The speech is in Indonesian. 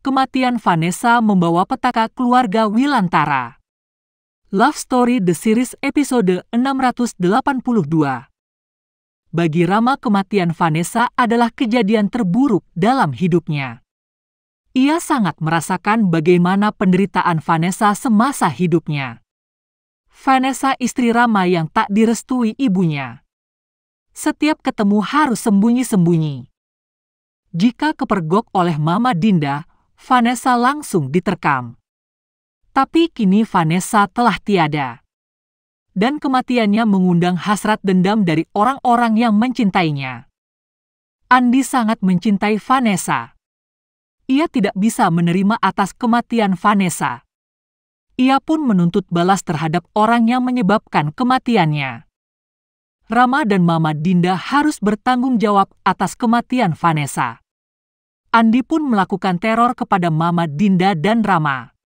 kematian Vanessa membawa petaka keluarga Wilantara. Love Story The Series episode 682 Bagi Rama kematian Vanessa adalah kejadian terburuk dalam hidupnya. Ia sangat merasakan bagaimana penderitaan Vanessa semasa hidupnya. Vanessa istri Rama yang tak direstui ibunya. Setiap ketemu harus sembunyi-sembunyi. Jika kepergok oleh Mama Dinda, Vanessa langsung diterkam. Tapi kini Vanessa telah tiada. Dan kematiannya mengundang hasrat dendam dari orang-orang yang mencintainya. Andi sangat mencintai Vanessa. Ia tidak bisa menerima atas kematian Vanessa. Ia pun menuntut balas terhadap orang yang menyebabkan kematiannya. Rama dan Mama Dinda harus bertanggung jawab atas kematian Vanessa. Andi pun melakukan teror kepada Mama Dinda dan Rama.